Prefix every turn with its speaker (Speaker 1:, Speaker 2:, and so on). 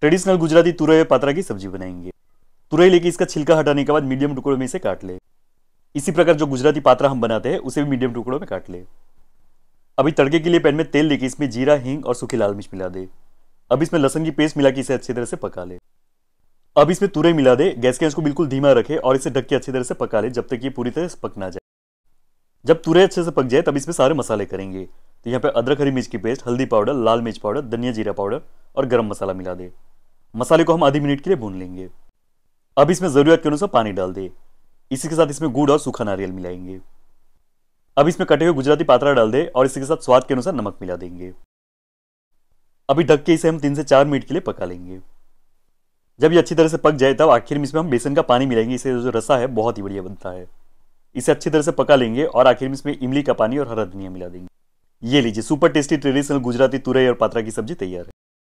Speaker 1: traditional Gujarati तुरई और पात्रा की सब्जी बनाएंगे तुरई लेके इसका छिलका हटाने के बाद मीडियम टुकड़ों में इसे काट ले इसी प्रकार जो गुजराती पात्रा हम बनाते हैं उसे भी मीडियम टुकड़ों में काट ले अभी तड़के के लिए पैन में तेल लेके इसमें जीरा हींग और सूखी लाल मिर्च मिला दे अब इसमें लहसन की पेस्ट मिला के इसे अच्छी तरह से पका ले अब इसमें तुरई मिला दे गैस के को बिल्कुल धीमा रखे और इसे ढक के अच्छी तरह से पका ले जब तक ये पूरी तरह से पक ना जाए जब तुरई अच्छे से पक जाए तब इसमें सारे मसाले करेंगे तो यहाँ पे अदरक हरी मिर्च की पेस्ट हल्दी पाउडर लाल मिर्च पाउडर धनिया जीरा पाउडर और गरम मसाला मिला दे मसाले को हम आधी मिनट के लिए भून लेंगे अब इसमें ज़रूरत के अनुसार पानी डाल दे इसी के साथ इसमें गुड़ और सूखा नारियल मिलाएंगे अब इसमें कटे हुए गुजराती पात्रा डाल दे और इसी के साथ स्वाद के अनुसार नमक मिला देंगे अभी ढक के इसे हम तीन से चार मिनट के लिए पका लेंगे जब ये अच्छी तरह से पक जाए तब आखिर में इसमें हम बेसन का पानी मिलाएंगे इससे जो रसा है बहुत ही बढ़िया बनता है इसे अच्छी तरह से पका लेंगे और आखिर में इसमें इमली का पानी और हरा धनिया मिला देंगे ये लीजिए सुपर टेस्टी ट्रेडिशनल गुजराती तुरई और पात्रा की सब्जी तैयार है